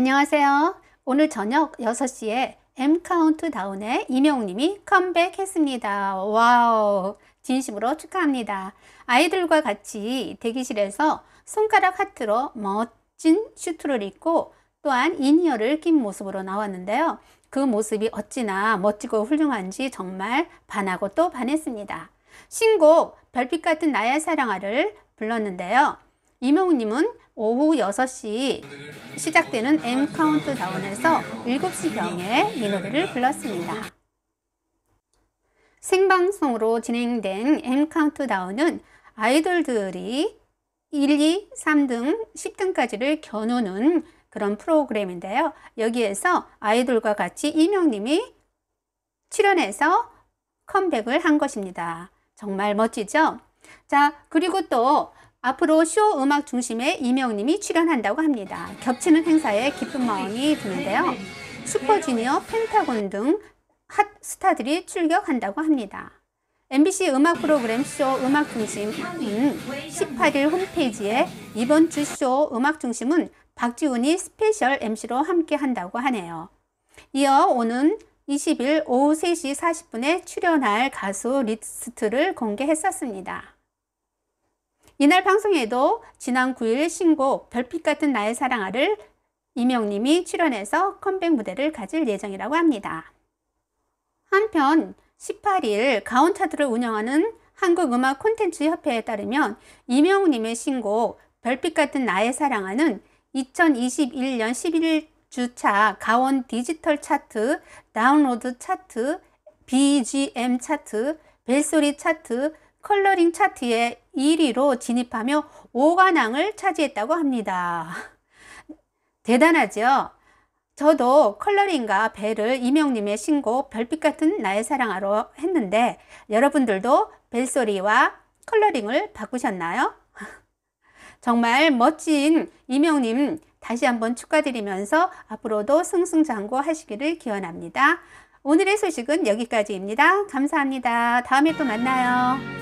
안녕하세요. 오늘 저녁 6시에 M 카운트다운의 이명우님이 컴백했습니다. 와우! 진심으로 축하합니다. 아이들과 같이 대기실에서 손가락 하트로 멋진 슈트를 입고 또한 인이어를 낀 모습으로 나왔는데요. 그 모습이 어찌나 멋지고 훌륭한지 정말 반하고 또 반했습니다. 신곡 별빛 같은 나의 사랑아를 불렀는데요. 이명우님은 오후 6시 시작되는 M카운트 다운에서 7시경에 이 노래를 불렀습니다. 생방송으로 진행된 M카운트 다운은 아이돌들이 1, 2, 3등, 10등까지를 겨누는 그런 프로그램인데요. 여기에서 아이돌과 같이 이명님이 출연해서 컴백을 한 것입니다. 정말 멋지죠? 자, 그리고 또 앞으로 쇼 음악 중심의 이명님이 출연한다고 합니다. 겹치는 행사에 기쁜 마음이 드는데요. 슈퍼주니어, 펜타곤 등 핫 스타들이 출격한다고 합니다. MBC 음악 프로그램 쇼 음악 중심은 18일 홈페이지에 이번 주 쇼 음악 중심은 박지훈이 스페셜 MC로 함께 한다고 하네요. 이어 오는 20일 오후 3시 40분에 출연할 가수 리스트를 공개했었습니다. 이날 방송에도 지난 9일 신곡 별빛 같은 나의 사랑아를 이명님이 출연해서 컴백 무대를 가질 예정이라고 합니다. 한편 18일 가온차트를 운영하는 한국음악 콘텐츠 협회에 따르면 이명우님의 신곡 별빛 같은 나의 사랑아는 2021년 11일 주차 가온 디지털 차트, 다운로드 차트, BGM 차트, 벨소리 차트, 컬러링 차트에 1위로 진입하며 5관왕을 차지했다고 합니다. 대단하죠? 저도 컬러링과 벨을 이명님의 신곡 별빛 같은 나의 사랑하러 했는데 여러분들도 벨소리와 컬러링을 바꾸셨나요? 정말 멋진 이명님 다시 한번 축하드리면서 앞으로도 승승장구 하시기를 기원합니다. 오늘의 소식은 여기까지입니다. 감사합니다. 다음에 또 만나요.